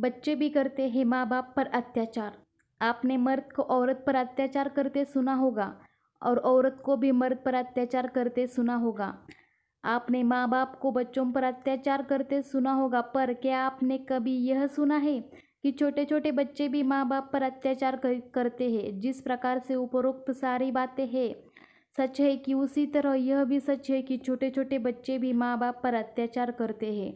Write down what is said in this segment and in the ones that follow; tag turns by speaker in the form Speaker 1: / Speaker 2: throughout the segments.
Speaker 1: बच्चे भी करते हैं माँ बाप पर अत्याचार आपने मर्द को औरत पर अत्याचार करते सुना होगा और औरत को भी मर्द पर अत्याचार करते सुना होगा आपने माँ बाप को बच्चों पर अत्याचार करते सुना होगा पर क्या आपने कभी यह सुना है कि छोटे छोटे बच्चे भी माँ बाप पर अत्याचार कर, करते हैं जिस प्रकार से उपरोक्त सारी बातें हैं सच है कि उसी तरह यह भी सच है कि छोटे छोटे बच्चे भी माँ बाप पर अत्याचार करते हैं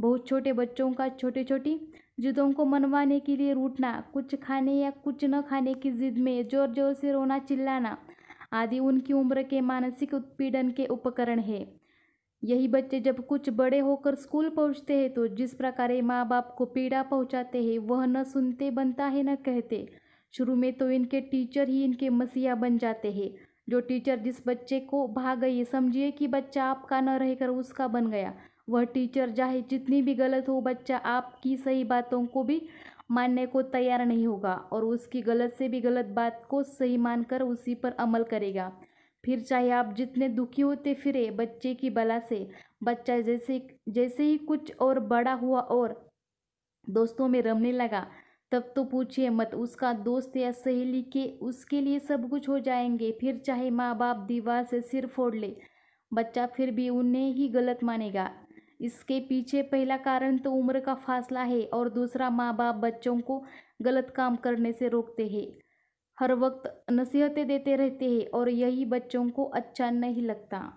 Speaker 1: बहुत छोटे बच्चों का छोटी छोटी जिदों को मनवाने के लिए रूठना कुछ खाने या कुछ न खाने की जिद में जोर जोर से रोना चिल्लाना आदि उनकी उम्र के मानसिक उत्पीड़न के उपकरण है यही बच्चे जब कुछ बड़े होकर स्कूल पहुंचते हैं तो जिस प्रकार माँ बाप को पीड़ा पहुंचाते हैं वह न सुनते बनता है न कहते शुरू में तो इनके टीचर ही इनके मसीहा बन जाते हैं जो टीचर जिस बच्चे को भाग गई समझिए कि बच्चा आपका न रहकर उसका बन गया वह टीचर चाहे जितनी भी गलत हो बच्चा आपकी सही बातों को भी मानने को तैयार नहीं होगा और उसकी गलत से भी गलत बात को सही मानकर उसी पर अमल करेगा फिर चाहे आप जितने दुखी होते फिरे बच्चे की बला से बच्चा जैसे जैसे ही कुछ और बड़ा हुआ और दोस्तों में रमने लगा तब तो पूछिए मत उसका दोस्त या सहेली के उसके लिए सब कुछ हो जाएंगे फिर चाहे माँ बाप दीवार से सिर फोड़ ले बच्चा फिर भी उन्हें ही गलत मानेगा इसके पीछे पहला कारण तो उम्र का फासला है और दूसरा माँ बाप बच्चों को गलत काम करने से रोकते हैं हर वक्त नसीहतें देते रहते हैं और यही बच्चों को अच्छा नहीं लगता